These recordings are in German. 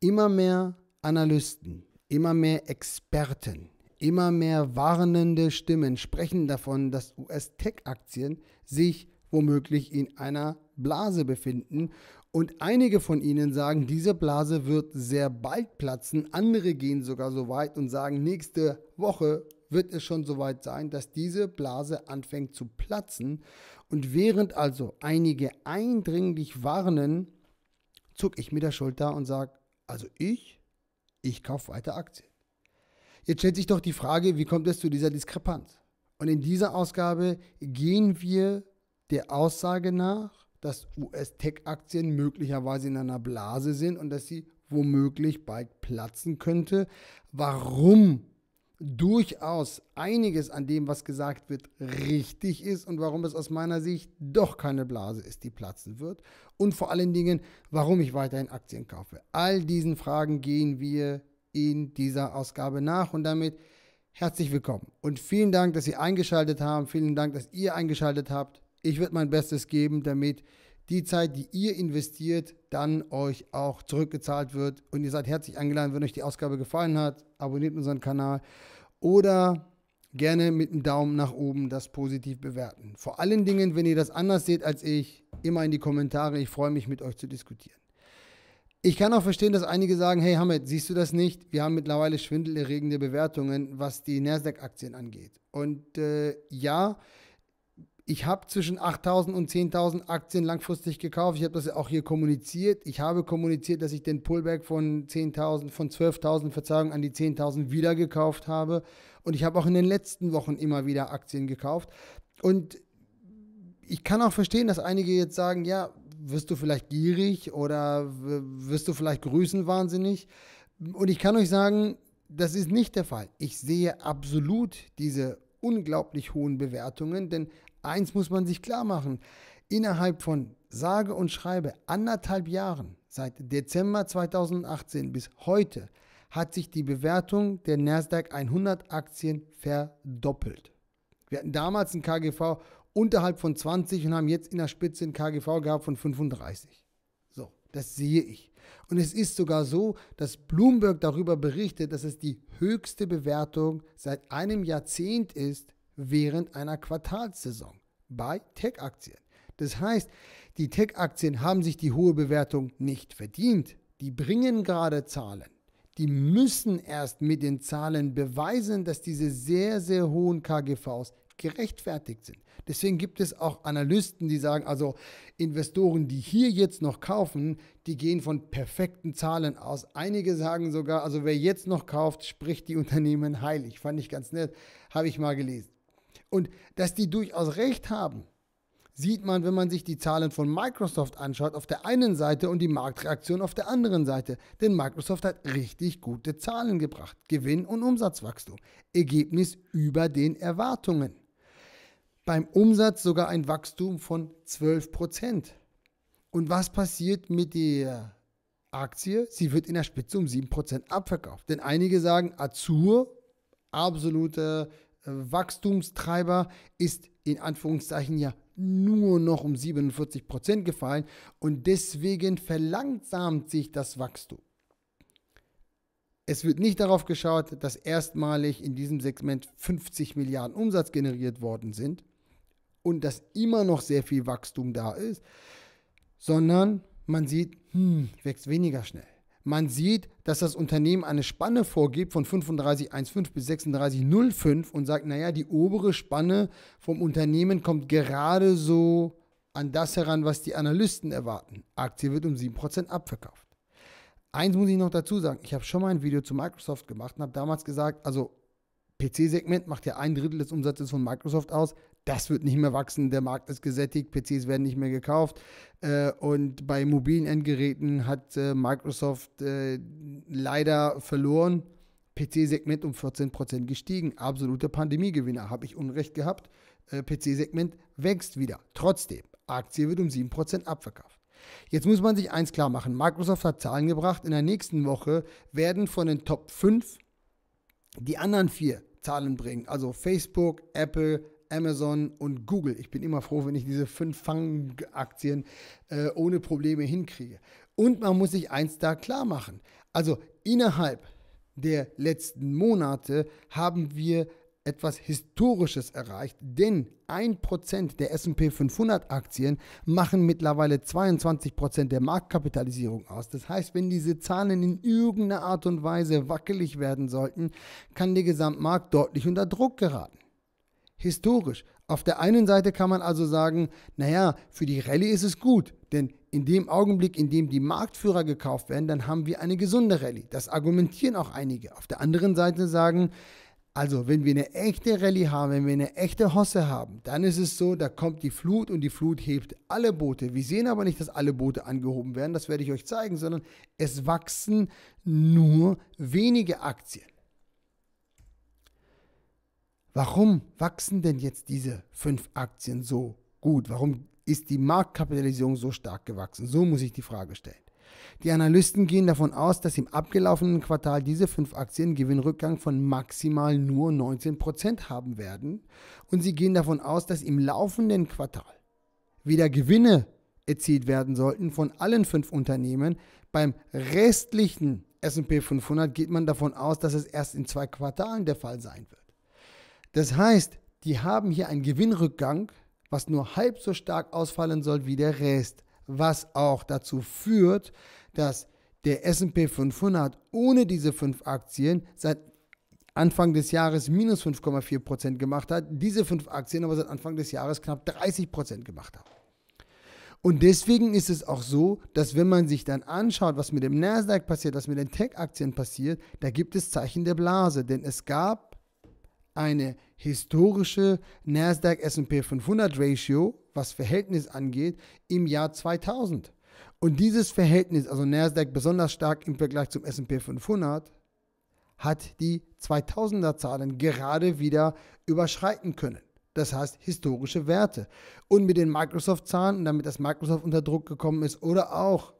immer mehr Analysten, immer mehr Experten, immer mehr warnende Stimmen sprechen davon, dass US-Tech-Aktien sich womöglich in einer Blase befinden. Und einige von ihnen sagen, diese Blase wird sehr bald platzen. Andere gehen sogar so weit und sagen, nächste Woche wird es schon so weit sein, dass diese Blase anfängt zu platzen. Und während also einige eindringlich warnen, zucke ich mit der Schulter und sage, also ich, ich kaufe weiter Aktien. Jetzt stellt sich doch die Frage, wie kommt es zu dieser Diskrepanz? Und in dieser Ausgabe gehen wir der Aussage nach, dass US-Tech-Aktien möglicherweise in einer Blase sind und dass sie womöglich bald platzen könnte. Warum durchaus einiges an dem, was gesagt wird, richtig ist und warum es aus meiner Sicht doch keine Blase ist, die platzen wird. Und vor allen Dingen, warum ich weiterhin Aktien kaufe. All diesen Fragen gehen wir in dieser Ausgabe nach und damit herzlich willkommen. Und vielen Dank, dass Sie eingeschaltet haben. Vielen Dank, dass ihr eingeschaltet habt. Ich werde mein Bestes geben, damit die Zeit, die ihr investiert, dann euch auch zurückgezahlt wird. Und ihr seid herzlich eingeladen, wenn euch die Ausgabe gefallen hat, abonniert unseren Kanal oder gerne mit einem Daumen nach oben das positiv bewerten. Vor allen Dingen, wenn ihr das anders seht als ich, immer in die Kommentare. Ich freue mich, mit euch zu diskutieren. Ich kann auch verstehen, dass einige sagen, hey Hamid, siehst du das nicht? Wir haben mittlerweile schwindelerregende Bewertungen, was die Nasdaq-Aktien angeht. Und äh, ja, ja, ich habe zwischen 8.000 und 10.000 Aktien langfristig gekauft. Ich habe das auch hier kommuniziert. Ich habe kommuniziert, dass ich den Pullback von 10.000, von 12.000, Verzeihung, an die 10.000 wieder gekauft habe. Und ich habe auch in den letzten Wochen immer wieder Aktien gekauft. Und ich kann auch verstehen, dass einige jetzt sagen, ja, wirst du vielleicht gierig oder wirst du vielleicht grüßen wahnsinnig. Und ich kann euch sagen, das ist nicht der Fall. Ich sehe absolut diese unglaublich hohen Bewertungen, denn eins muss man sich klar machen, innerhalb von sage und schreibe anderthalb Jahren, seit Dezember 2018 bis heute, hat sich die Bewertung der Nasdaq 100 Aktien verdoppelt. Wir hatten damals ein KGV unterhalb von 20 und haben jetzt in der Spitze ein KGV gehabt von 35. So, das sehe ich. Und es ist sogar so, dass Bloomberg darüber berichtet, dass es die höchste Bewertung seit einem Jahrzehnt ist, während einer Quartalssaison bei Tech-Aktien. Das heißt, die Tech-Aktien haben sich die hohe Bewertung nicht verdient. Die bringen gerade Zahlen. Die müssen erst mit den Zahlen beweisen, dass diese sehr, sehr hohen KGVs gerechtfertigt sind. Deswegen gibt es auch Analysten, die sagen, also Investoren, die hier jetzt noch kaufen, die gehen von perfekten Zahlen aus. Einige sagen sogar, also wer jetzt noch kauft, spricht die Unternehmen heilig. Fand ich ganz nett, habe ich mal gelesen. Und dass die durchaus recht haben, sieht man, wenn man sich die Zahlen von Microsoft anschaut auf der einen Seite und die Marktreaktion auf der anderen Seite. Denn Microsoft hat richtig gute Zahlen gebracht. Gewinn und Umsatzwachstum. Ergebnis über den Erwartungen. Beim Umsatz sogar ein Wachstum von 12 Und was passiert mit der Aktie? Sie wird in der Spitze um 7% abverkauft. Denn einige sagen, Azur, absolute Wachstumstreiber ist in Anführungszeichen ja nur noch um 47 Prozent gefallen und deswegen verlangsamt sich das Wachstum. Es wird nicht darauf geschaut, dass erstmalig in diesem Segment 50 Milliarden Umsatz generiert worden sind und dass immer noch sehr viel Wachstum da ist, sondern man sieht, hm, wächst weniger schnell. Man sieht, dass das Unternehmen eine Spanne vorgibt von 35,15 bis 36,05 und sagt, naja, die obere Spanne vom Unternehmen kommt gerade so an das heran, was die Analysten erwarten. Aktie wird um 7% abverkauft. Eins muss ich noch dazu sagen, ich habe schon mal ein Video zu Microsoft gemacht und habe damals gesagt, also PC-Segment macht ja ein Drittel des Umsatzes von Microsoft aus das wird nicht mehr wachsen, der Markt ist gesättigt, PCs werden nicht mehr gekauft. Äh, und bei mobilen Endgeräten hat äh, Microsoft äh, leider verloren. PC-Segment um 14% gestiegen. Absoluter Pandemiegewinner. Habe ich Unrecht gehabt? PC-Segment wächst wieder. Trotzdem, Aktie wird um 7% abverkauft. Jetzt muss man sich eins klar machen. Microsoft hat Zahlen gebracht. In der nächsten Woche werden von den Top 5 die anderen vier Zahlen bringen. Also Facebook, Apple, Amazon und Google. Ich bin immer froh, wenn ich diese fünf Fangaktien äh, ohne Probleme hinkriege. Und man muss sich eins da klar machen. Also innerhalb der letzten Monate haben wir etwas Historisches erreicht, denn 1% der SP 500 Aktien machen mittlerweile 22% der Marktkapitalisierung aus. Das heißt, wenn diese Zahlen in irgendeiner Art und Weise wackelig werden sollten, kann der Gesamtmarkt deutlich unter Druck geraten historisch. Auf der einen Seite kann man also sagen, naja, für die Rallye ist es gut, denn in dem Augenblick, in dem die Marktführer gekauft werden, dann haben wir eine gesunde Rallye. Das argumentieren auch einige. Auf der anderen Seite sagen, also wenn wir eine echte Rallye haben, wenn wir eine echte Hosse haben, dann ist es so, da kommt die Flut und die Flut hebt alle Boote. Wir sehen aber nicht, dass alle Boote angehoben werden, das werde ich euch zeigen, sondern es wachsen nur wenige Aktien warum wachsen denn jetzt diese fünf Aktien so gut? Warum ist die Marktkapitalisierung so stark gewachsen? So muss ich die Frage stellen. Die Analysten gehen davon aus, dass im abgelaufenen Quartal diese fünf Aktien Gewinnrückgang von maximal nur 19% haben werden und sie gehen davon aus, dass im laufenden Quartal wieder Gewinne erzielt werden sollten von allen fünf Unternehmen. Beim restlichen SP 500 geht man davon aus, dass es erst in zwei Quartalen der Fall sein wird. Das heißt, die haben hier einen Gewinnrückgang, was nur halb so stark ausfallen soll wie der Rest, was auch dazu führt, dass der SP 500 ohne diese fünf Aktien seit Anfang des Jahres minus 5,4% gemacht hat, diese fünf Aktien aber seit Anfang des Jahres knapp 30% gemacht haben. Und deswegen ist es auch so, dass wenn man sich dann anschaut, was mit dem Nasdaq passiert, was mit den Tech-Aktien passiert, da gibt es Zeichen der Blase, denn es gab eine historische Nasdaq S&P 500 Ratio, was Verhältnis angeht, im Jahr 2000. Und dieses Verhältnis, also Nasdaq besonders stark im Vergleich zum S&P 500, hat die 2000er Zahlen gerade wieder überschreiten können. Das heißt historische Werte. Und mit den Microsoft-Zahlen, damit das Microsoft unter Druck gekommen ist, oder auch,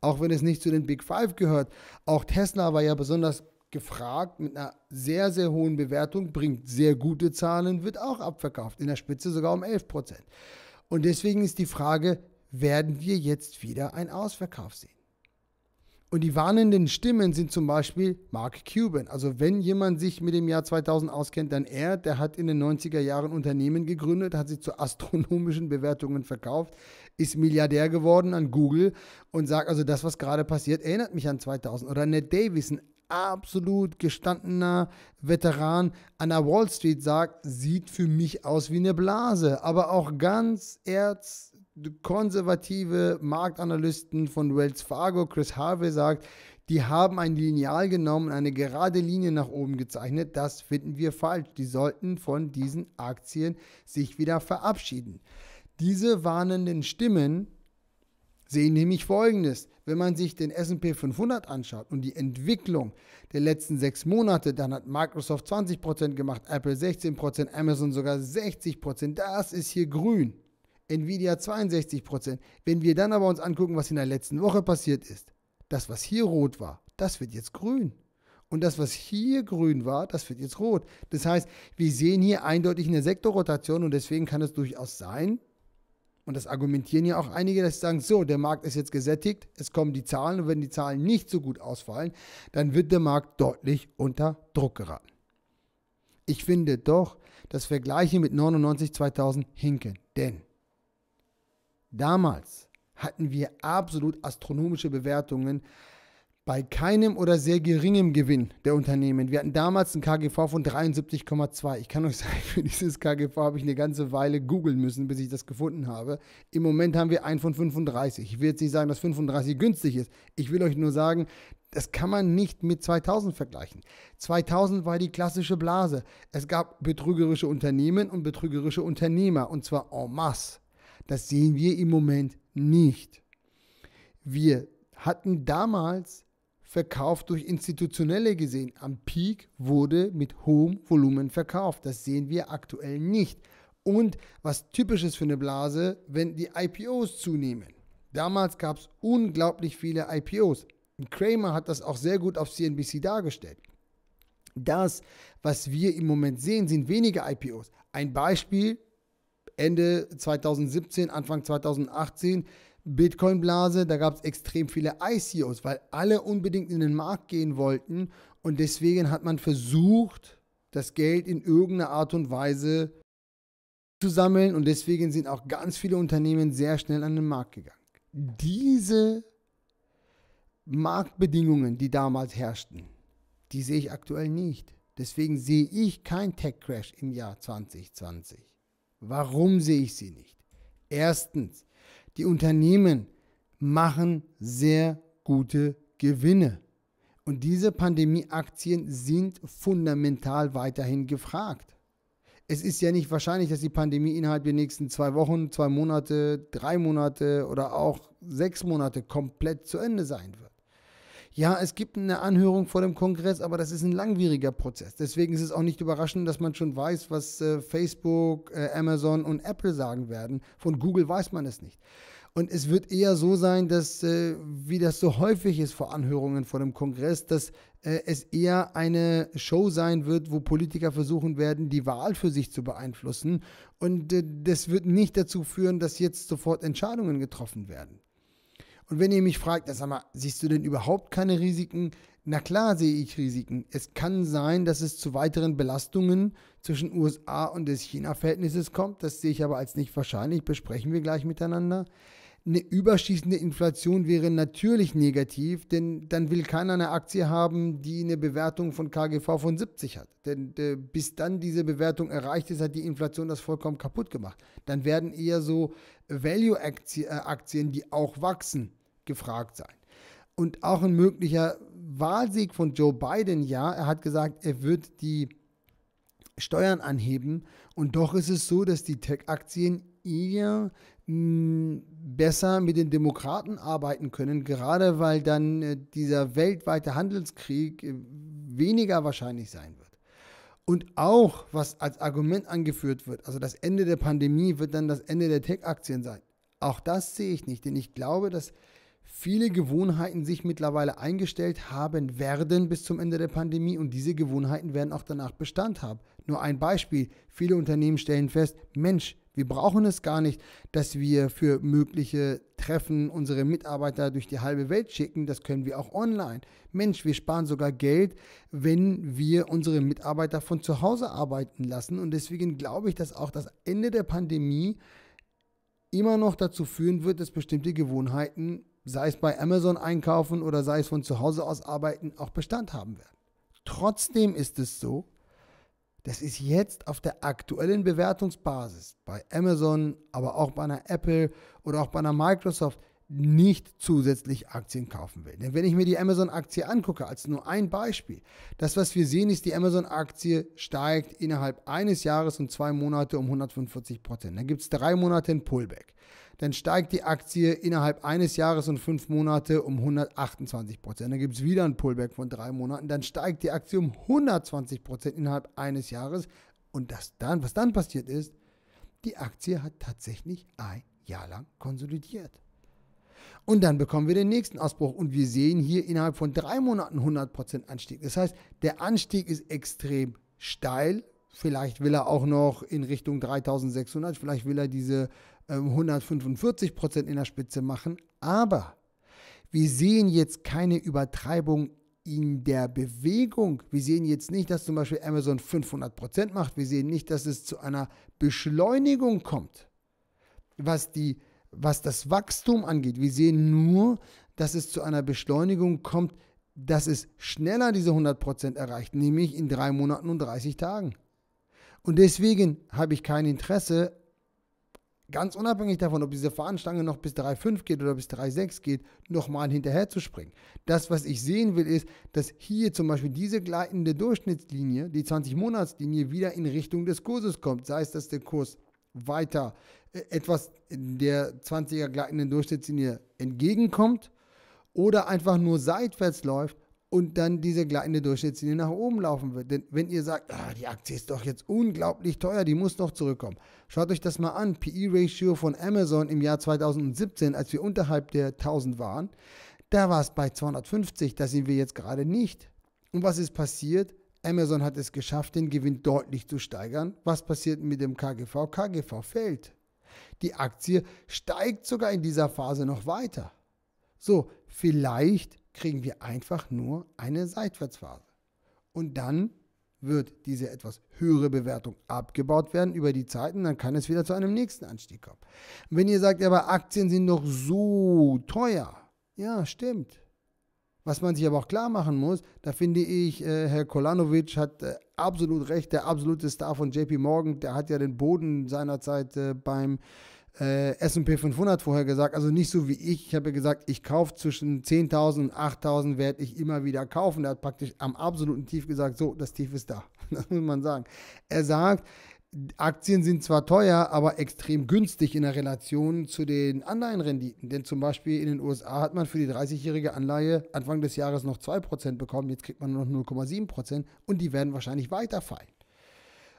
auch wenn es nicht zu den Big Five gehört, auch Tesla war ja besonders gefragt mit einer sehr, sehr hohen Bewertung, bringt sehr gute Zahlen, wird auch abverkauft, in der Spitze sogar um 11 Prozent. Und deswegen ist die Frage, werden wir jetzt wieder einen Ausverkauf sehen? Und die warnenden Stimmen sind zum Beispiel Mark Cuban. Also wenn jemand sich mit dem Jahr 2000 auskennt, dann er. Der hat in den 90er Jahren Unternehmen gegründet, hat sie zu astronomischen Bewertungen verkauft, ist Milliardär geworden an Google und sagt also, das, was gerade passiert, erinnert mich an 2000. Oder Ned Davison, absolut gestandener Veteran an der Wall Street sagt, sieht für mich aus wie eine Blase. Aber auch ganz erz konservative Marktanalysten von Wells Fargo, Chris Harvey sagt, die haben ein Lineal genommen eine gerade Linie nach oben gezeichnet. Das finden wir falsch. Die sollten von diesen Aktien sich wieder verabschieden. Diese warnenden Stimmen sehen nämlich Folgendes. Wenn man sich den SP 500 anschaut und die Entwicklung der letzten sechs Monate, dann hat Microsoft 20% gemacht, Apple 16%, Amazon sogar 60%. Das ist hier grün. Nvidia 62%. Wenn wir dann aber uns angucken, was in der letzten Woche passiert ist, das, was hier rot war, das wird jetzt grün. Und das, was hier grün war, das wird jetzt rot. Das heißt, wir sehen hier eindeutig eine Sektorrotation und deswegen kann es durchaus sein, und das argumentieren ja auch einige, dass sie sagen, so, der Markt ist jetzt gesättigt, es kommen die Zahlen und wenn die Zahlen nicht so gut ausfallen, dann wird der Markt deutlich unter Druck geraten. Ich finde doch, das Vergleiche mit 99 2000 hinken, denn damals hatten wir absolut astronomische Bewertungen bei keinem oder sehr geringem Gewinn der Unternehmen. Wir hatten damals ein KGV von 73,2. Ich kann euch sagen, für dieses KGV habe ich eine ganze Weile googeln müssen, bis ich das gefunden habe. Im Moment haben wir einen von 35. Ich will jetzt nicht sagen, dass 35 günstig ist. Ich will euch nur sagen, das kann man nicht mit 2000 vergleichen. 2000 war die klassische Blase. Es gab betrügerische Unternehmen und betrügerische Unternehmer und zwar en masse. Das sehen wir im Moment nicht. Wir hatten damals verkauft durch institutionelle gesehen. Am Peak wurde mit hohem Volumen verkauft. Das sehen wir aktuell nicht. Und was typisch ist für eine Blase, wenn die IPOs zunehmen. Damals gab es unglaublich viele IPOs. Kramer hat das auch sehr gut auf CNBC dargestellt. Das, was wir im Moment sehen, sind weniger IPOs. Ein Beispiel, Ende 2017, Anfang 2018 Bitcoin-Blase, da gab es extrem viele ICOs, weil alle unbedingt in den Markt gehen wollten und deswegen hat man versucht, das Geld in irgendeiner Art und Weise zu sammeln und deswegen sind auch ganz viele Unternehmen sehr schnell an den Markt gegangen. Diese Marktbedingungen, die damals herrschten, die sehe ich aktuell nicht. Deswegen sehe ich keinen Tech-Crash im Jahr 2020. Warum sehe ich sie nicht? Erstens, die Unternehmen machen sehr gute Gewinne. Und diese Pandemieaktien sind fundamental weiterhin gefragt. Es ist ja nicht wahrscheinlich, dass die Pandemie innerhalb der nächsten zwei Wochen, zwei Monate, drei Monate oder auch sechs Monate komplett zu Ende sein wird ja, es gibt eine Anhörung vor dem Kongress, aber das ist ein langwieriger Prozess. Deswegen ist es auch nicht überraschend, dass man schon weiß, was äh, Facebook, äh, Amazon und Apple sagen werden. Von Google weiß man es nicht. Und es wird eher so sein, dass, äh, wie das so häufig ist vor Anhörungen vor dem Kongress, dass äh, es eher eine Show sein wird, wo Politiker versuchen werden, die Wahl für sich zu beeinflussen. Und äh, das wird nicht dazu führen, dass jetzt sofort Entscheidungen getroffen werden. Und wenn ihr mich fragt, sag mal, siehst du denn überhaupt keine Risiken? Na klar sehe ich Risiken. Es kann sein, dass es zu weiteren Belastungen zwischen USA und des China-Verhältnisses kommt. Das sehe ich aber als nicht wahrscheinlich. Besprechen wir gleich miteinander. Eine überschießende Inflation wäre natürlich negativ, denn dann will keiner eine Aktie haben, die eine Bewertung von KGV von 70 hat. Denn äh, bis dann diese Bewertung erreicht ist, hat die Inflation das vollkommen kaputt gemacht. Dann werden eher so Value-Aktien, äh, die auch wachsen, gefragt sein. Und auch ein möglicher Wahlsieg von Joe Biden, ja, er hat gesagt, er wird die Steuern anheben. Und doch ist es so, dass die Tech-Aktien eher mh, mm, besser mit den Demokraten arbeiten können, gerade weil dann äh, dieser weltweite Handelskrieg äh, weniger wahrscheinlich sein wird. Und auch, was als Argument angeführt wird, also das Ende der Pandemie wird dann das Ende der Tech-Aktien sein. Auch das sehe ich nicht, denn ich glaube, dass viele Gewohnheiten sich mittlerweile eingestellt haben werden bis zum Ende der Pandemie und diese Gewohnheiten werden auch danach Bestand haben. Nur ein Beispiel, viele Unternehmen stellen fest, Mensch, wir brauchen es gar nicht, dass wir für mögliche Treffen unsere Mitarbeiter durch die halbe Welt schicken. Das können wir auch online. Mensch, wir sparen sogar Geld, wenn wir unsere Mitarbeiter von zu Hause arbeiten lassen. Und deswegen glaube ich, dass auch das Ende der Pandemie immer noch dazu führen wird, dass bestimmte Gewohnheiten sei es bei Amazon einkaufen oder sei es von zu Hause aus arbeiten, auch Bestand haben werden. Trotzdem ist es so, dass es jetzt auf der aktuellen Bewertungsbasis bei Amazon, aber auch bei einer Apple oder auch bei einer Microsoft nicht zusätzlich Aktien kaufen will. Denn wenn ich mir die Amazon-Aktie angucke, als nur ein Beispiel, das, was wir sehen, ist, die Amazon-Aktie steigt innerhalb eines Jahres und zwei Monate um 145 Prozent. Dann gibt es drei Monate ein Pullback dann steigt die Aktie innerhalb eines Jahres und fünf Monate um 128 Prozent. Dann gibt es wieder ein Pullback von drei Monaten, dann steigt die Aktie um 120 Prozent innerhalb eines Jahres. Und das dann, was dann passiert ist, die Aktie hat tatsächlich ein Jahr lang konsolidiert. Und dann bekommen wir den nächsten Ausbruch und wir sehen hier innerhalb von drei Monaten 100% Anstieg. Das heißt, der Anstieg ist extrem steil. Vielleicht will er auch noch in Richtung 3600, vielleicht will er diese 145 ähm, Prozent in der Spitze machen. Aber wir sehen jetzt keine Übertreibung in der Bewegung. Wir sehen jetzt nicht, dass zum Beispiel Amazon 500 Prozent macht. Wir sehen nicht, dass es zu einer Beschleunigung kommt, was, die, was das Wachstum angeht. Wir sehen nur, dass es zu einer Beschleunigung kommt, dass es schneller diese 100 Prozent erreicht, nämlich in drei Monaten und 30 Tagen. Und deswegen habe ich kein Interesse ganz unabhängig davon, ob diese Fahnenstange noch bis 3,5 geht oder bis 3,6 geht, nochmal hinterher zu springen. Das, was ich sehen will, ist, dass hier zum Beispiel diese gleitende Durchschnittslinie, die 20-Monats-Linie, wieder in Richtung des Kurses kommt. Sei es, dass der Kurs weiter äh, etwas der 20er gleitenden Durchschnittslinie entgegenkommt oder einfach nur seitwärts läuft und dann diese gleitende Durchschnittslinie nach oben laufen wird. Denn wenn ihr sagt, ah, die Aktie ist doch jetzt unglaublich teuer, die muss doch zurückkommen. Schaut euch das mal an. PE-Ratio von Amazon im Jahr 2017, als wir unterhalb der 1000 waren, da war es bei 250, da sind wir jetzt gerade nicht. Und was ist passiert? Amazon hat es geschafft, den Gewinn deutlich zu steigern. Was passiert mit dem KGV? KGV fällt. Die Aktie steigt sogar in dieser Phase noch weiter. So, vielleicht kriegen wir einfach nur eine Seitwärtsphase. Und dann wird diese etwas höhere Bewertung abgebaut werden über die Zeiten, dann kann es wieder zu einem nächsten Anstieg kommen. wenn ihr sagt, aber Aktien sind doch so teuer, ja, stimmt. Was man sich aber auch klar machen muss, da finde ich, äh, Herr Kolanovic hat äh, absolut recht, der absolute Star von JP Morgan, der hat ja den Boden seinerzeit äh, beim äh, S&P 500 vorher gesagt, also nicht so wie ich. Ich habe ja gesagt, ich kaufe zwischen 10.000 und 8.000 werde ich immer wieder kaufen. Er hat praktisch am absoluten Tief gesagt, so, das Tief ist da. Das muss man sagen. Er sagt, Aktien sind zwar teuer, aber extrem günstig in der Relation zu den Anleihenrenditen. Denn zum Beispiel in den USA hat man für die 30-jährige Anleihe Anfang des Jahres noch 2% bekommen, jetzt kriegt man nur noch 0,7% und die werden wahrscheinlich weiterfallen.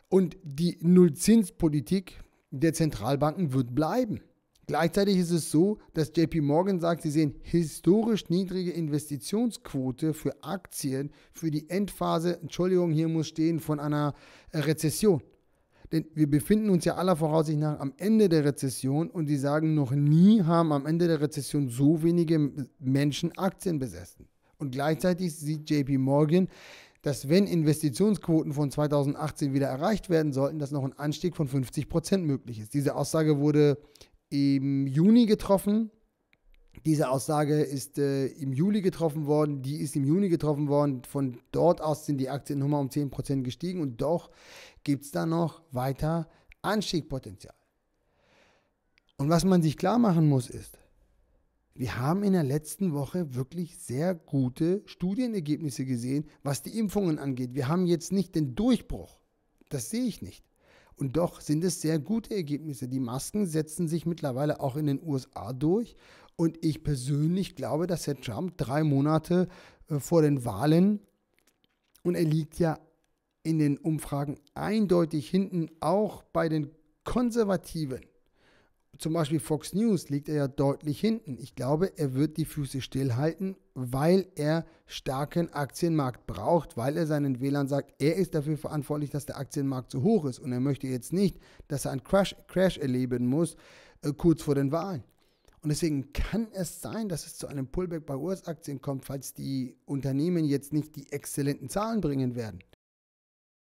Und die Nullzinspolitik, der Zentralbanken wird bleiben. Gleichzeitig ist es so, dass JP Morgan sagt, sie sehen historisch niedrige Investitionsquote für Aktien für die Endphase, Entschuldigung, hier muss stehen, von einer äh, Rezession. Denn wir befinden uns ja aller Voraussicht nach am Ende der Rezession und sie sagen, noch nie haben am Ende der Rezession so wenige Menschen Aktien besessen. Und gleichzeitig sieht JP Morgan dass wenn Investitionsquoten von 2018 wieder erreicht werden sollten, dass noch ein Anstieg von 50 Prozent möglich ist. Diese Aussage wurde im Juni getroffen. Diese Aussage ist äh, im Juli getroffen worden, die ist im Juni getroffen worden. Von dort aus sind die Aktien nochmal um 10% gestiegen und doch gibt es da noch weiter Anstiegpotenzial. Und was man sich klar machen muss ist, wir haben in der letzten Woche wirklich sehr gute Studienergebnisse gesehen, was die Impfungen angeht. Wir haben jetzt nicht den Durchbruch. Das sehe ich nicht. Und doch sind es sehr gute Ergebnisse. Die Masken setzen sich mittlerweile auch in den USA durch. Und ich persönlich glaube, dass Herr Trump drei Monate äh, vor den Wahlen, und er liegt ja in den Umfragen eindeutig hinten, auch bei den Konservativen, zum Beispiel Fox News liegt er ja deutlich hinten. Ich glaube, er wird die Füße stillhalten, weil er starken Aktienmarkt braucht, weil er seinen Wählern sagt, er ist dafür verantwortlich, dass der Aktienmarkt zu hoch ist und er möchte jetzt nicht, dass er einen Crash, Crash erleben muss äh, kurz vor den Wahlen. Und deswegen kann es sein, dass es zu einem Pullback bei US-Aktien kommt, falls die Unternehmen jetzt nicht die exzellenten Zahlen bringen werden.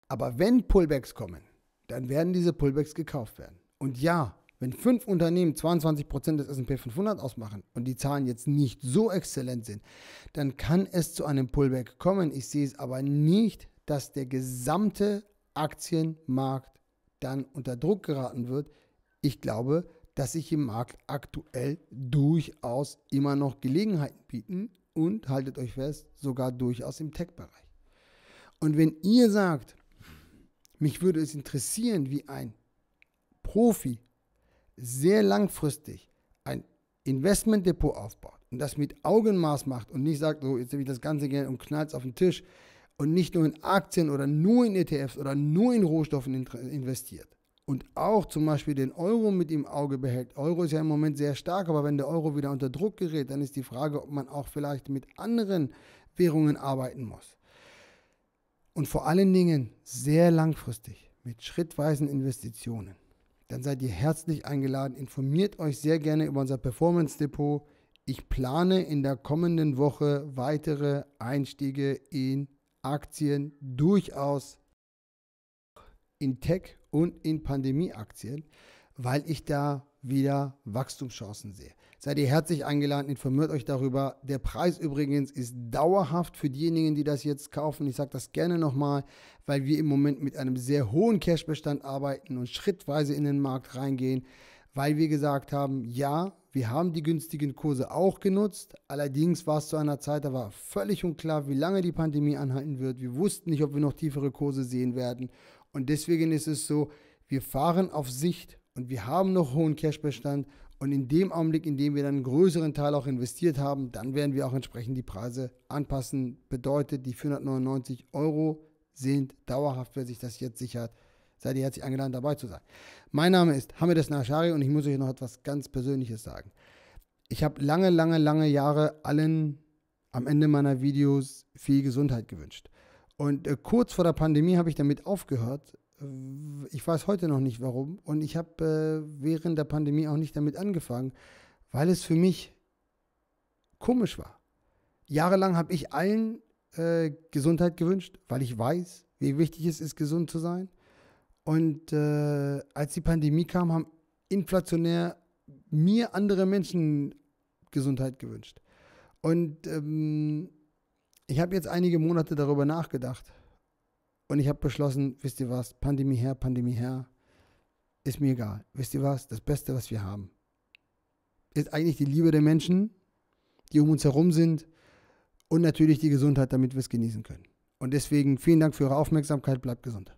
Aber wenn Pullbacks kommen, dann werden diese Pullbacks gekauft werden. Und ja, wenn fünf Unternehmen 22 Prozent des S&P 500 ausmachen und die Zahlen jetzt nicht so exzellent sind, dann kann es zu einem Pullback kommen. Ich sehe es aber nicht, dass der gesamte Aktienmarkt dann unter Druck geraten wird. Ich glaube, dass sich im Markt aktuell durchaus immer noch Gelegenheiten bieten und haltet euch fest, sogar durchaus im Tech-Bereich. Und wenn ihr sagt, mich würde es interessieren, wie ein Profi sehr langfristig ein Investmentdepot aufbaut und das mit Augenmaß macht und nicht sagt, so, jetzt nehme ich das ganze Geld und knallt es auf den Tisch und nicht nur in Aktien oder nur in ETFs oder nur in Rohstoffen investiert und auch zum Beispiel den Euro mit im Auge behält. Euro ist ja im Moment sehr stark, aber wenn der Euro wieder unter Druck gerät, dann ist die Frage, ob man auch vielleicht mit anderen Währungen arbeiten muss. Und vor allen Dingen sehr langfristig mit schrittweisen Investitionen dann seid ihr herzlich eingeladen. Informiert euch sehr gerne über unser Performance Depot. Ich plane in der kommenden Woche weitere Einstiege in Aktien, durchaus in Tech und in Pandemieaktien. aktien weil ich da wieder Wachstumschancen sehe. Seid ihr herzlich eingeladen, informiert euch darüber. Der Preis übrigens ist dauerhaft für diejenigen, die das jetzt kaufen. Ich sage das gerne nochmal, weil wir im Moment mit einem sehr hohen Cashbestand arbeiten und schrittweise in den Markt reingehen, weil wir gesagt haben, ja, wir haben die günstigen Kurse auch genutzt. Allerdings war es zu einer Zeit, da war völlig unklar, wie lange die Pandemie anhalten wird. Wir wussten nicht, ob wir noch tiefere Kurse sehen werden. Und deswegen ist es so, wir fahren auf Sicht und wir haben noch hohen Cashbestand und in dem Augenblick, in dem wir dann einen größeren Teil auch investiert haben, dann werden wir auch entsprechend die Preise anpassen. Bedeutet, die 499 Euro sind dauerhaft, wer sich das jetzt sichert. Seid ihr herzlich eingeladen, dabei zu sein. Mein Name ist Hamedes Nashari und ich muss euch noch etwas ganz Persönliches sagen. Ich habe lange, lange, lange Jahre allen am Ende meiner Videos viel Gesundheit gewünscht. Und äh, kurz vor der Pandemie habe ich damit aufgehört, ich weiß heute noch nicht warum. Und ich habe äh, während der Pandemie auch nicht damit angefangen, weil es für mich komisch war. Jahrelang habe ich allen äh, Gesundheit gewünscht, weil ich weiß, wie wichtig es ist, gesund zu sein. Und äh, als die Pandemie kam, haben inflationär mir andere Menschen Gesundheit gewünscht. Und ähm, ich habe jetzt einige Monate darüber nachgedacht und ich habe beschlossen, wisst ihr was, Pandemie her, Pandemie her, ist mir egal. Wisst ihr was, das Beste, was wir haben, ist eigentlich die Liebe der Menschen, die um uns herum sind und natürlich die Gesundheit, damit wir es genießen können. Und deswegen vielen Dank für eure Aufmerksamkeit, bleibt gesund.